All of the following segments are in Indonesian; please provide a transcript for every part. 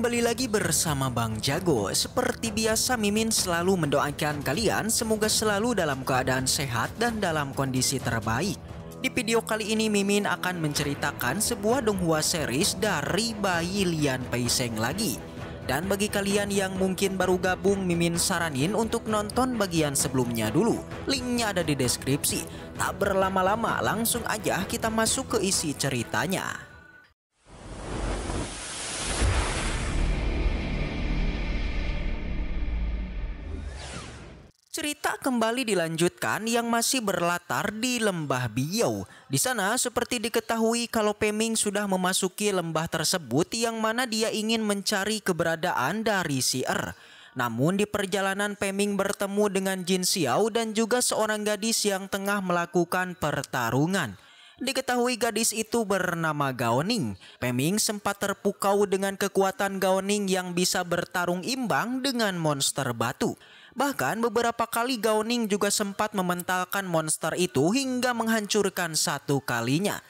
Kembali lagi bersama Bang Jago Seperti biasa Mimin selalu mendoakan kalian Semoga selalu dalam keadaan sehat dan dalam kondisi terbaik Di video kali ini Mimin akan menceritakan sebuah donghua series dari bayi Lian Peiseng lagi Dan bagi kalian yang mungkin baru gabung Mimin saranin untuk nonton bagian sebelumnya dulu Linknya ada di deskripsi Tak berlama-lama langsung aja kita masuk ke isi ceritanya Cerita kembali dilanjutkan yang masih berlatar di lembah Biau. Di sana seperti diketahui kalau Peming sudah memasuki lembah tersebut yang mana dia ingin mencari keberadaan dari si Er. Namun di perjalanan Peming bertemu dengan Jin Xiao dan juga seorang gadis yang tengah melakukan pertarungan. Diketahui gadis itu bernama Gaoning. Peming sempat terpukau dengan kekuatan Gaoning yang bisa bertarung imbang dengan monster batu. Bahkan beberapa kali Gaoning juga sempat mementalkan monster itu hingga menghancurkan satu kalinya.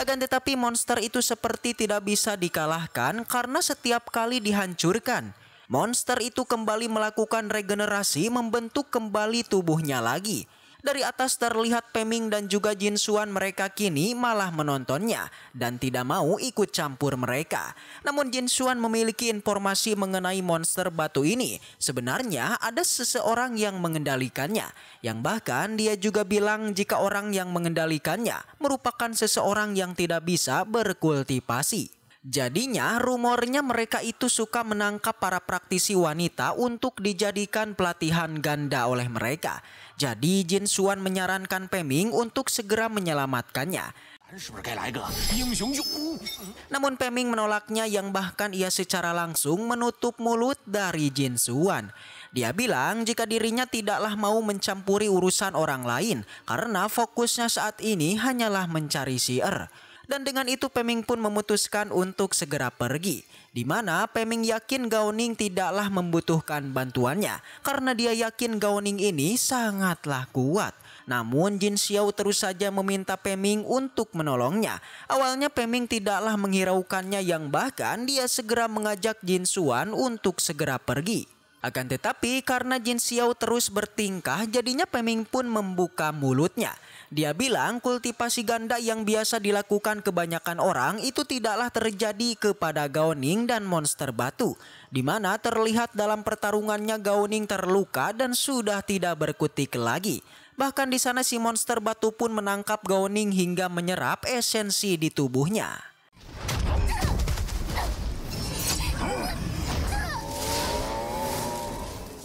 Akan tetapi monster itu seperti tidak bisa dikalahkan karena setiap kali dihancurkan. Monster itu kembali melakukan regenerasi membentuk kembali tubuhnya lagi. Dari atas terlihat Peming dan juga Jin Suan mereka kini malah menontonnya dan tidak mau ikut campur mereka. Namun Jin Suan memiliki informasi mengenai monster batu ini. Sebenarnya ada seseorang yang mengendalikannya. Yang bahkan dia juga bilang jika orang yang mengendalikannya merupakan seseorang yang tidak bisa berkultivasi. Jadinya rumornya mereka itu suka menangkap para praktisi wanita untuk dijadikan pelatihan ganda oleh mereka. Jadi Jin Suan menyarankan Peming untuk segera menyelamatkannya. Namun Peming menolaknya yang bahkan ia secara langsung menutup mulut dari Jin Suan. Dia bilang jika dirinya tidaklah mau mencampuri urusan orang lain karena fokusnya saat ini hanyalah mencari Si Er. Dan dengan itu Peming pun memutuskan untuk segera pergi. Di mana Peming yakin Gaoning tidaklah membutuhkan bantuannya karena dia yakin Gaoning ini sangatlah kuat. Namun Jin Xiao terus saja meminta Peming untuk menolongnya. Awalnya Peming tidaklah menghiraukannya yang bahkan dia segera mengajak Jin Suan untuk segera pergi. Akan tetapi karena Jin Xiao terus bertingkah jadinya Peming pun membuka mulutnya. Dia bilang kultivasi ganda yang biasa dilakukan kebanyakan orang itu tidaklah terjadi kepada Gaoning dan monster batu. di mana terlihat dalam pertarungannya Gaoning terluka dan sudah tidak berkutik lagi. Bahkan di sana si monster batu pun menangkap Gaoning hingga menyerap esensi di tubuhnya.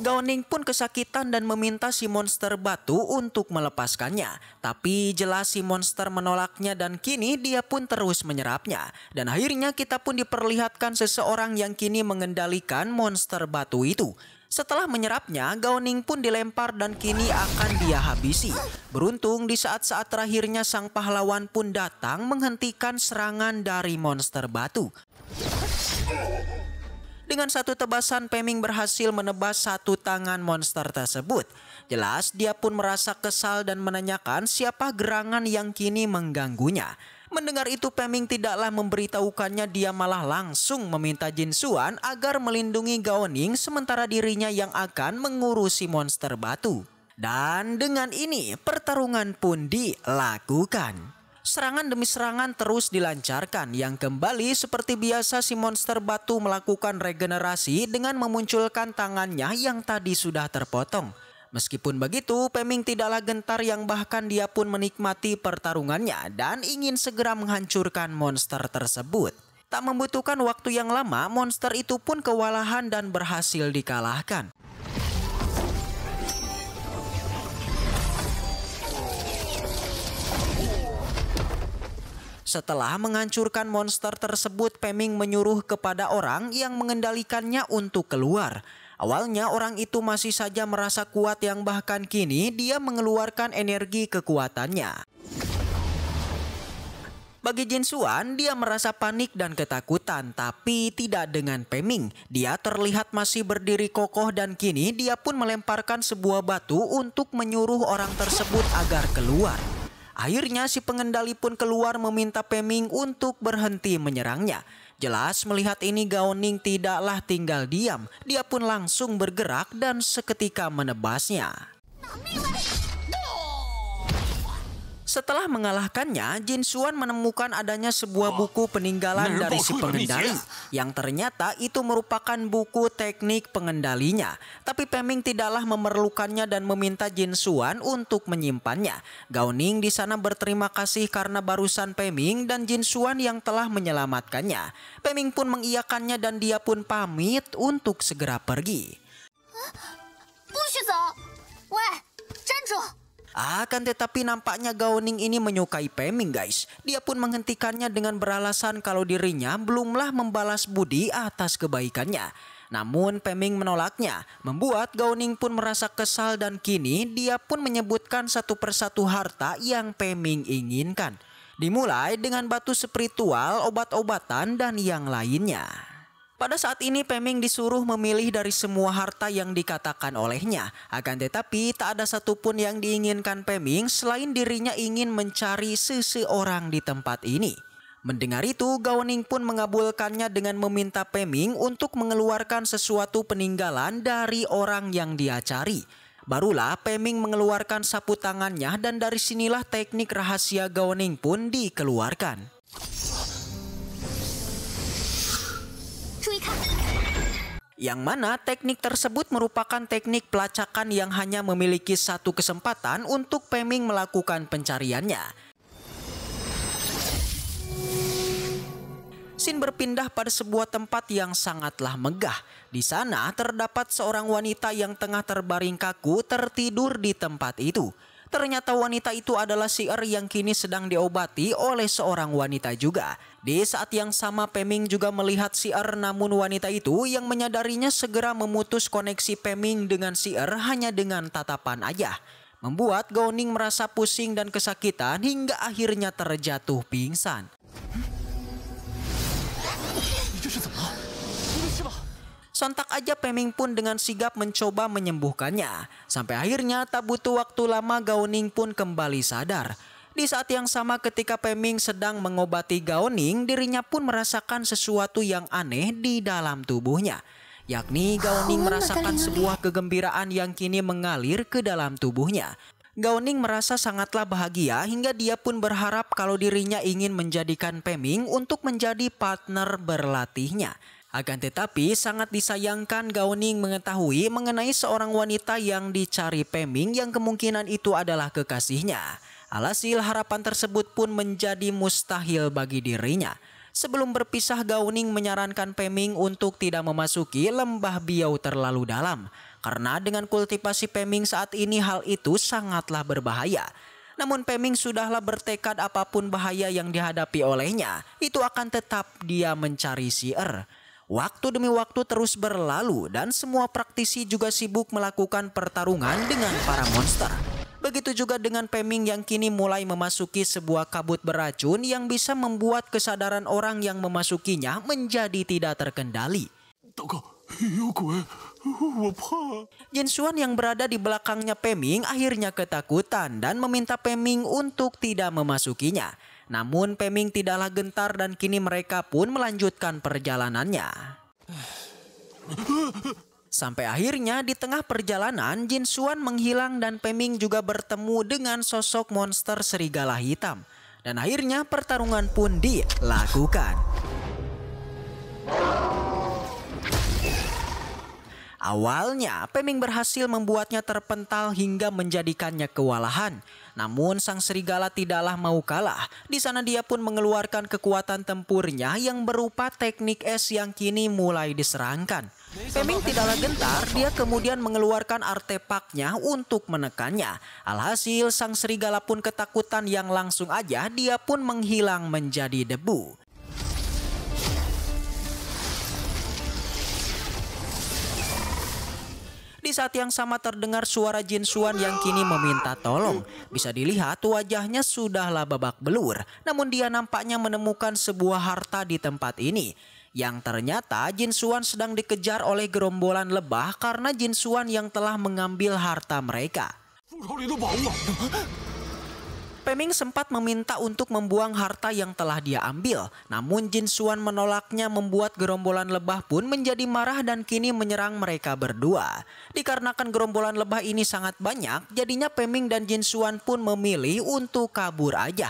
Gawning pun kesakitan dan meminta si monster batu untuk melepaskannya. Tapi jelas si monster menolaknya dan kini dia pun terus menyerapnya. Dan akhirnya kita pun diperlihatkan seseorang yang kini mengendalikan monster batu itu. Setelah menyerapnya, Gawning pun dilempar dan kini akan dia habisi. Beruntung di saat-saat terakhirnya sang pahlawan pun datang menghentikan serangan dari monster batu. Dengan satu tebasan, Peming berhasil menebas satu tangan monster tersebut. Jelas, dia pun merasa kesal dan menanyakan siapa gerangan yang kini mengganggunya. Mendengar itu Peming tidaklah memberitahukannya dia malah langsung meminta Jin Suan agar melindungi Gaoning sementara dirinya yang akan mengurusi monster batu. Dan dengan ini pertarungan pun dilakukan. Serangan demi serangan terus dilancarkan yang kembali seperti biasa si monster batu melakukan regenerasi dengan memunculkan tangannya yang tadi sudah terpotong. Meskipun begitu, Peming tidaklah gentar yang bahkan dia pun menikmati pertarungannya dan ingin segera menghancurkan monster tersebut. Tak membutuhkan waktu yang lama, monster itu pun kewalahan dan berhasil dikalahkan. Setelah menghancurkan monster tersebut, Peming menyuruh kepada orang yang mengendalikannya untuk keluar. Awalnya orang itu masih saja merasa kuat yang bahkan kini dia mengeluarkan energi kekuatannya. Bagi Jin Suan, dia merasa panik dan ketakutan, tapi tidak dengan Peming. Dia terlihat masih berdiri kokoh dan kini dia pun melemparkan sebuah batu untuk menyuruh orang tersebut agar keluar. Akhirnya si pengendali pun keluar meminta Peming untuk berhenti menyerangnya. Jelas melihat ini Ning tidaklah tinggal diam. Dia pun langsung bergerak dan seketika menebasnya. Setelah mengalahkannya, Jin Suan menemukan adanya sebuah buku peninggalan nah, dari si pengendali yang ternyata itu merupakan buku teknik pengendalinya. Tapi Peming tidaklah memerlukannya dan meminta Jin Suan untuk menyimpannya. Gao Ning di sana berterima kasih karena barusan Peming dan Jin Suan yang telah menyelamatkannya. Peming pun mengiyakannya dan dia pun pamit untuk segera pergi. Huh? 不许走！喂，站住！akan tetapi nampaknya Gaoning ini menyukai Peming guys. Dia pun menghentikannya dengan beralasan kalau dirinya belumlah membalas budi atas kebaikannya. Namun Peming menolaknya, membuat Gaoning pun merasa kesal dan kini dia pun menyebutkan satu persatu harta yang Peming inginkan. Dimulai dengan batu spiritual, obat-obatan, dan yang lainnya. Pada saat ini Peming disuruh memilih dari semua harta yang dikatakan olehnya. Akan tetapi tak ada satupun yang diinginkan Peming selain dirinya ingin mencari seseorang di tempat ini. Mendengar itu Gaoning pun mengabulkannya dengan meminta Peming untuk mengeluarkan sesuatu peninggalan dari orang yang dia cari. Barulah Peming mengeluarkan sapu tangannya dan dari sinilah teknik rahasia Gaoning pun dikeluarkan. Yang mana teknik tersebut merupakan teknik pelacakan yang hanya memiliki satu kesempatan untuk Peming melakukan pencariannya. Sin berpindah pada sebuah tempat yang sangatlah megah. Di sana terdapat seorang wanita yang tengah terbaring kaku tertidur di tempat itu ternyata wanita itu adalah siar yang kini sedang diobati oleh seorang wanita juga. Di saat yang sama Peming juga melihat siar namun wanita itu yang menyadarinya segera memutus koneksi Peming dengan siar hanya dengan tatapan aja. Membuat Gowning merasa pusing dan kesakitan hingga akhirnya terjatuh pingsan. Sontak aja Peming pun dengan sigap mencoba menyembuhkannya. Sampai akhirnya tak butuh waktu lama Gaoning pun kembali sadar. Di saat yang sama ketika Peming sedang mengobati Gaoning, dirinya pun merasakan sesuatu yang aneh di dalam tubuhnya. Yakni Gaoning oh, merasakan sebuah kegembiraan yang kini mengalir ke dalam tubuhnya. Gaoning merasa sangatlah bahagia hingga dia pun berharap kalau dirinya ingin menjadikan Peming untuk menjadi partner berlatihnya. Akan tetapi sangat disayangkan Gauning mengetahui mengenai seorang wanita yang dicari Peming yang kemungkinan itu adalah kekasihnya. Alhasil harapan tersebut pun menjadi mustahil bagi dirinya. Sebelum berpisah Gauning menyarankan Peming untuk tidak memasuki lembah biau terlalu dalam. Karena dengan kultivasi Peming saat ini hal itu sangatlah berbahaya. Namun Peming sudahlah bertekad apapun bahaya yang dihadapi olehnya, itu akan tetap dia mencari Si Er. Waktu demi waktu terus berlalu dan semua praktisi juga sibuk melakukan pertarungan dengan para monster. Begitu juga dengan Peming yang kini mulai memasuki sebuah kabut beracun yang bisa membuat kesadaran orang yang memasukinya menjadi tidak terkendali. Iya, iya, Jinsuan yang berada di belakangnya Peming akhirnya ketakutan dan meminta Peming untuk tidak memasukinya. Namun Peming tidaklah gentar dan kini mereka pun melanjutkan perjalanannya. Sampai akhirnya di tengah perjalanan Jin Suan menghilang dan Peming juga bertemu dengan sosok monster serigala hitam. Dan akhirnya pertarungan pun dilakukan. Awalnya, Peming berhasil membuatnya terpental hingga menjadikannya kewalahan. Namun sang serigala tidaklah mau kalah. Di sana dia pun mengeluarkan kekuatan tempurnya yang berupa teknik es yang kini mulai diserangkan. Peming tidaklah gentar, dia kemudian mengeluarkan artefaknya untuk menekannya. Alhasil sang serigala pun ketakutan yang langsung aja dia pun menghilang menjadi debu. Di saat yang sama terdengar suara Jin Suan yang kini meminta tolong. Bisa dilihat wajahnya sudahlah babak belur, namun dia nampaknya menemukan sebuah harta di tempat ini. Yang ternyata Jin Suan sedang dikejar oleh gerombolan lebah karena Jin Suan yang telah mengambil harta mereka. Peming sempat meminta untuk membuang harta yang telah dia ambil. Namun Jin Suan menolaknya membuat gerombolan lebah pun menjadi marah dan kini menyerang mereka berdua. Dikarenakan gerombolan lebah ini sangat banyak, jadinya Peming dan Jin Suan pun memilih untuk kabur aja.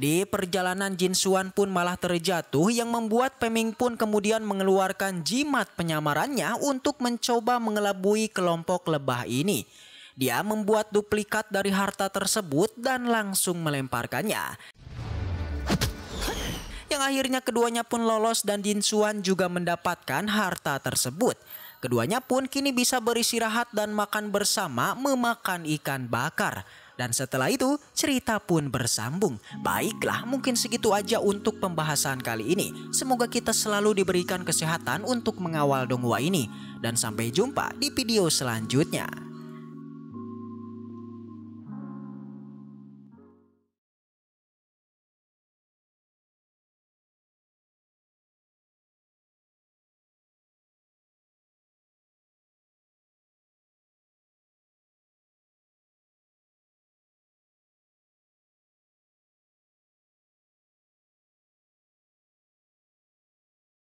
Di perjalanan Jin Suan pun malah terjatuh yang membuat Peming pun kemudian mengeluarkan jimat penyamarannya untuk mencoba mengelabui kelompok lebah ini. Dia membuat duplikat dari harta tersebut dan langsung melemparkannya yang akhirnya keduanya pun lolos dan Jin Suan juga mendapatkan harta tersebut. Keduanya pun kini bisa beristirahat dan makan bersama memakan ikan bakar. Dan setelah itu, cerita pun bersambung. Baiklah, mungkin segitu aja untuk pembahasan kali ini. Semoga kita selalu diberikan kesehatan untuk mengawal donghua ini. Dan sampai jumpa di video selanjutnya.